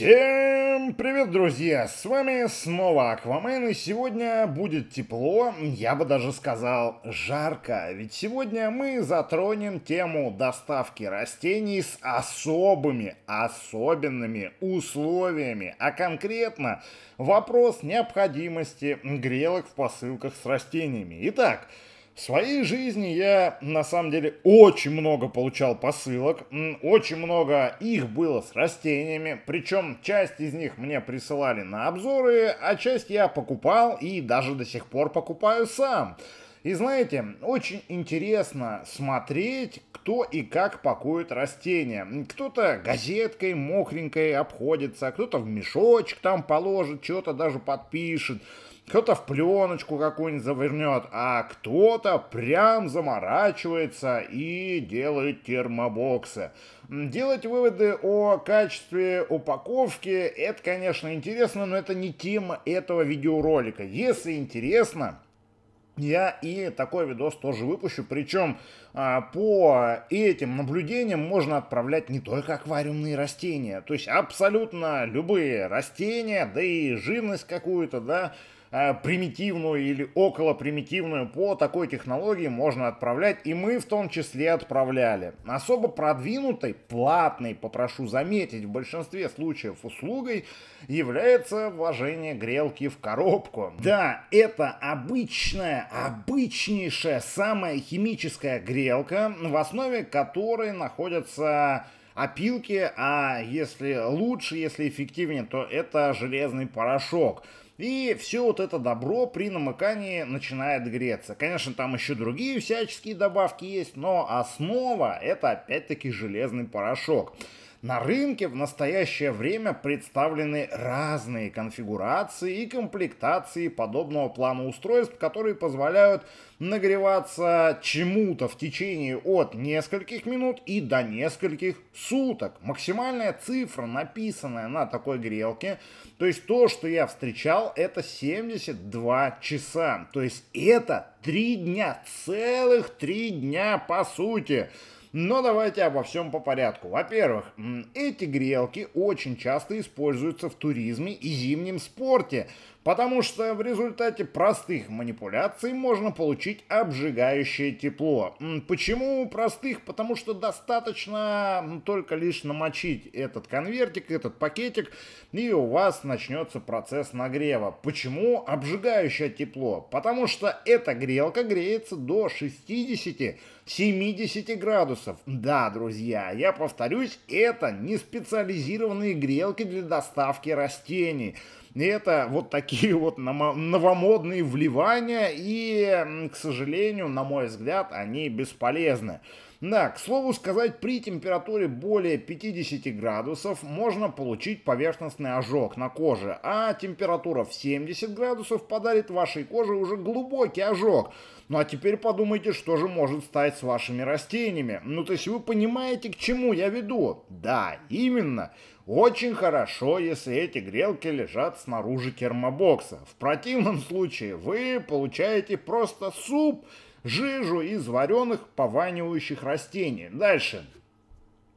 Всем привет, друзья! С вами снова Аквамен, и сегодня будет тепло, я бы даже сказал жарко, ведь сегодня мы затронем тему доставки растений с особыми, особенными условиями, а конкретно вопрос необходимости грелок в посылках с растениями. Итак, в своей жизни я, на самом деле, очень много получал посылок, очень много их было с растениями, причем часть из них мне присылали на обзоры, а часть я покупал и даже до сих пор покупаю сам. И знаете, очень интересно смотреть, кто и как пакует растения. Кто-то газеткой мокренькой обходится, а кто-то в мешочек там положит, что-то даже подпишет кто-то в пленочку какую-нибудь завернет, а кто-то прям заморачивается и делает термобоксы. Делать выводы о качестве упаковки, это, конечно, интересно, но это не тема этого видеоролика. Если интересно, я и такой видос тоже выпущу. Причем а, по этим наблюдениям можно отправлять не только аквариумные растения. То есть абсолютно любые растения, да и живность какую-то, да, Э, примитивную или около примитивную по такой технологии можно отправлять, и мы в том числе отправляли. Особо продвинутой, платной, попрошу заметить, в большинстве случаев услугой является вложение грелки в коробку. Да, это обычная, обычнейшая, самая химическая грелка, в основе которой находятся опилки, а если лучше, если эффективнее, то это железный порошок. И все вот это добро при намыкании начинает греться. Конечно, там еще другие всяческие добавки есть, но основа это опять-таки железный порошок. На рынке в настоящее время представлены разные конфигурации и комплектации подобного плана устройств, которые позволяют нагреваться чему-то в течение от нескольких минут и до нескольких суток. Максимальная цифра, написанная на такой грелке, то есть то, что я встречал, это 72 часа. То есть это три дня, целых три дня по сути. Но давайте обо всем по порядку. Во-первых, эти грелки очень часто используются в туризме и зимнем спорте, потому что в результате простых манипуляций можно получить обжигающее тепло. Почему простых? Потому что достаточно только лишь намочить этот конвертик, этот пакетик, и у вас начнется процесс нагрева. Почему обжигающее тепло? Потому что эта грелка греется до 60-70 градусов. Да, друзья, я повторюсь, это не специализированные грелки для доставки растений. И это вот такие вот новомодные вливания, и, к сожалению, на мой взгляд, они бесполезны. Да, к слову сказать, при температуре более 50 градусов можно получить поверхностный ожог на коже, а температура в 70 градусов подарит вашей коже уже глубокий ожог. Ну а теперь подумайте, что же может стать с вашими растениями. Ну то есть вы понимаете, к чему я веду? Да, именно. Очень хорошо, если эти грелки лежат снаружи термобокса. В противном случае вы получаете просто суп – жижу из вареных пованивающих растений. Дальше.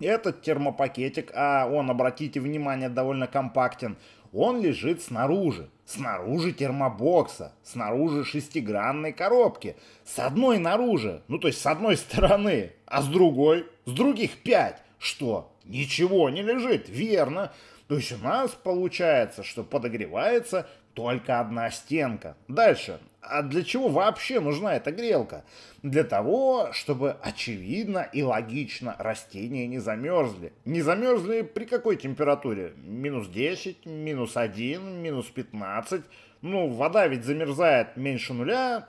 Этот термопакетик, а он, обратите внимание, довольно компактен, он лежит снаружи. Снаружи термобокса, снаружи шестигранной коробки. С одной наружи, ну то есть с одной стороны, а с другой, с других пять. Что? Ничего не лежит, верно. То есть у нас получается, что подогревается только одна стенка. Дальше. А для чего вообще нужна эта грелка? Для того, чтобы очевидно и логично растения не замерзли. Не замерзли при какой температуре? Минус 10, минус 1, минус 15. Ну, вода ведь замерзает меньше нуля,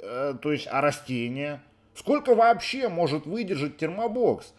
э, то есть, а растения? Сколько вообще может выдержать термобокс?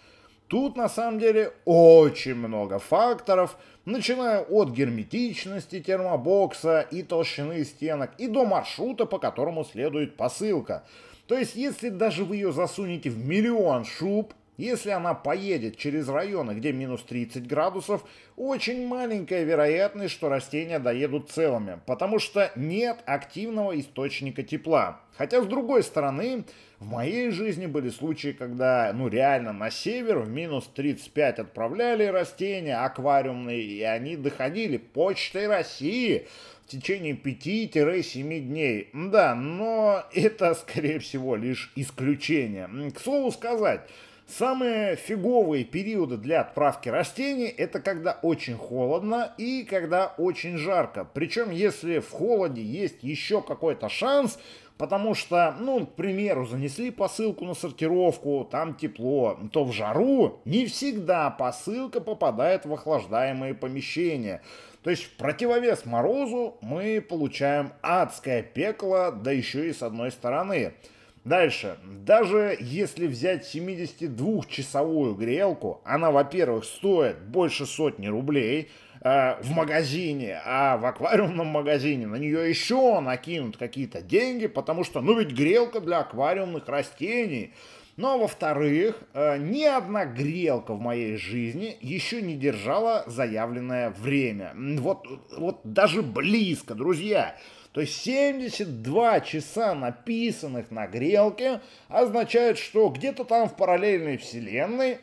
Тут на самом деле очень много факторов, начиная от герметичности термобокса и толщины стенок, и до маршрута, по которому следует посылка. То есть, если даже вы ее засунете в миллион шуб, если она поедет через районы, где минус 30 градусов, очень маленькая вероятность, что растения доедут целыми, потому что нет активного источника тепла. Хотя, с другой стороны, в моей жизни были случаи, когда, ну реально, на север в минус 35 отправляли растения аквариумные, и они доходили почтой России в течение 5-7 дней. Да, но это, скорее всего, лишь исключение. К слову сказать, Самые фиговые периоды для отправки растений – это когда очень холодно и когда очень жарко. Причем, если в холоде есть еще какой-то шанс, потому что, ну, к примеру, занесли посылку на сортировку, там тепло, то в жару не всегда посылка попадает в охлаждаемые помещения. То есть в противовес морозу мы получаем адское пекло, да еще и с одной стороны – Дальше. Даже если взять 72-часовую грелку, она, во-первых, стоит больше сотни рублей э, в магазине, а в аквариумном магазине на нее еще накинут какие-то деньги, потому что, ну ведь грелка для аквариумных растений. Но, ну, а во-вторых, э, ни одна грелка в моей жизни еще не держала заявленное время. Вот, вот даже близко, друзья. Друзья. То есть 72 часа написанных на грелке означает, что где-то там в параллельной вселенной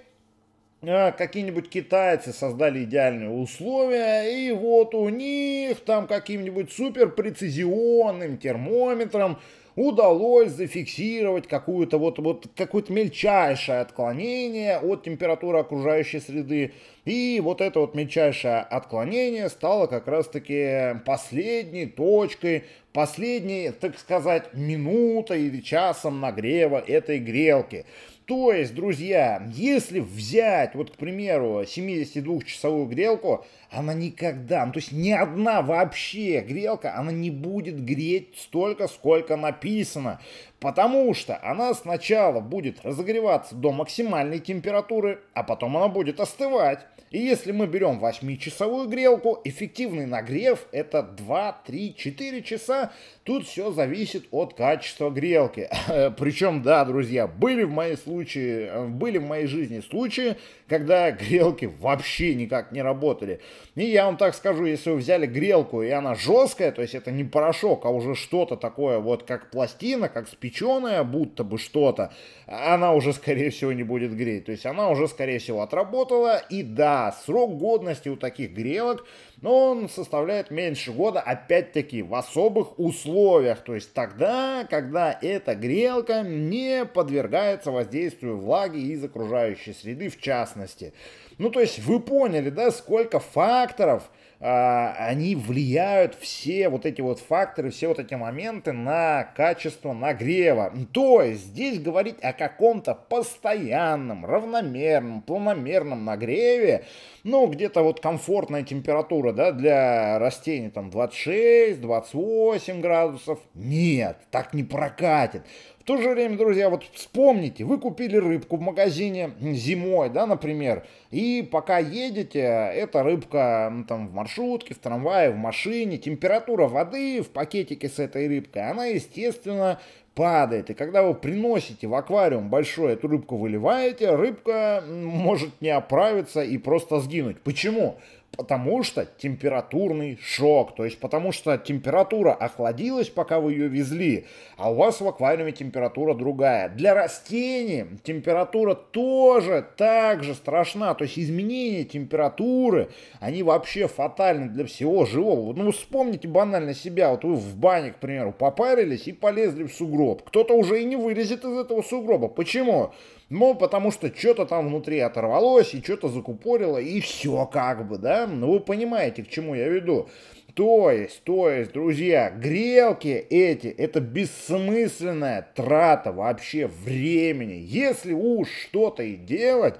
э, какие-нибудь китайцы создали идеальные условия, и вот у них там каким-нибудь суперпрецизионным термометром удалось зафиксировать какую-то вот, вот какое-то мельчайшее отклонение от температуры окружающей среды. И вот это вот мельчайшее отклонение стало как раз-таки последней точкой, последней, так сказать, минутой или часом нагрева этой грелки. То есть, друзья, если взять, вот, к примеру, 72-часовую грелку, она никогда, ну, то есть ни одна вообще грелка, она не будет греть столько, сколько написано. Потому что она сначала будет разогреваться до максимальной температуры, а потом она будет остывать. И если мы берем 8-часовую грелку, эффективный нагрев это 2, 3, 4 часа. Тут все зависит от качества грелки. Причем, да, друзья, были в моей случае, э, были в моей жизни случаи, когда грелки вообще никак не работали. И я вам так скажу, если вы взяли грелку и она жесткая, то есть это не порошок, а уже что-то такое вот как пластина, как спеченная, будто бы что-то, она уже скорее всего не будет греть. То есть она уже скорее всего отработала и да, да, срок годности у таких грелок, но он составляет меньше года, опять-таки, в особых условиях. То есть тогда, когда эта грелка не подвергается воздействию влаги из окружающей среды в частности. Ну, то есть вы поняли, да, сколько факторов – а, они влияют все вот эти вот факторы, все вот эти моменты на качество нагрева. То есть здесь говорить о каком-то постоянном, равномерном, планомерном нагреве, ну, где-то вот комфортная температура, да, для растений там 26-28 градусов, нет, так не прокатит то же время, друзья, вот вспомните, вы купили рыбку в магазине зимой, да, например, и пока едете, эта рыбка там в маршрутке, в трамвае, в машине, температура воды в пакетике с этой рыбкой, она, естественно, падает. И когда вы приносите в аквариум большой эту рыбку выливаете, рыбка может не оправиться и просто сгинуть. Почему? Почему? Потому что температурный шок, то есть потому что температура охладилась, пока вы ее везли, а у вас в аквариуме температура другая. Для растений температура тоже так же страшна, то есть изменения температуры, они вообще фатальны для всего живого. Ну, вспомните банально себя, вот вы в бане, к примеру, попарились и полезли в сугроб. Кто-то уже и не вылезет из этого сугроба. Почему? Ну, потому что что-то там внутри оторвалось и что-то закупорило, и все как бы, да? Ну, вы понимаете, к чему я веду. То есть, то есть, друзья, грелки эти, это бессмысленная трата вообще времени. Если уж что-то и делать,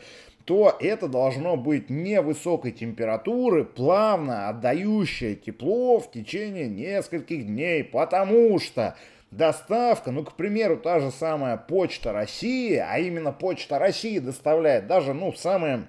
то это должно быть не высокой температуры, плавно отдающее тепло в течение нескольких дней, потому что доставка, ну, к примеру, та же самая Почта России, а именно Почта России доставляет даже, ну, самые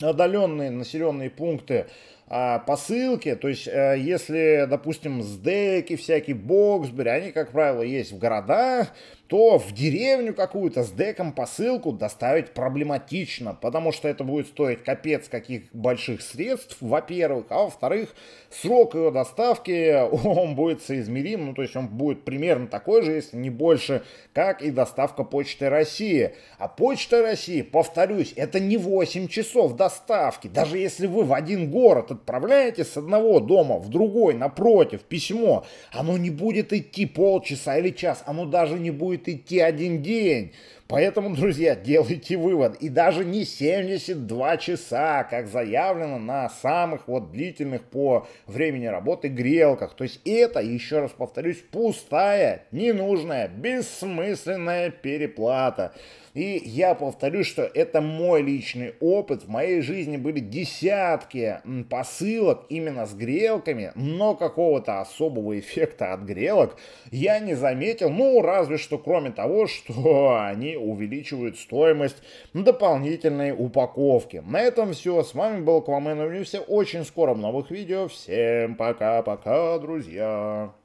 отдаленные населенные пункты а посылки, то есть э, если, допустим, сдеки, всякие боксбери, они, как правило, есть в городах, то в деревню какую-то с деком посылку доставить проблематично, потому что это будет стоить капец каких больших средств, во-первых, а во-вторых, срок ее доставки, он будет соизмерим, ну то есть он будет примерно такой же, если не больше, как и доставка Почты России. А Почта России, повторюсь, это не 8 часов доставки, даже если вы в один город отправляете с одного дома в другой напротив письмо, оно не будет идти полчаса или час, оно даже не будет идти один день. Поэтому, друзья, делайте вывод. И даже не 72 часа, как заявлено на самых вот длительных по времени работы грелках. То есть это, еще раз повторюсь, пустая, ненужная, бессмысленная переплата. И я повторю, что это мой личный опыт. В моей жизни были десятки посылок именно с грелками, но какого-то особого эффекта от грелок я не заметил. Ну, разве что кроме того, что они увеличивают стоимость дополнительной упаковки. На этом все. С вами был Аквамен Университет. Очень скоро в новых видео. Всем пока-пока, друзья.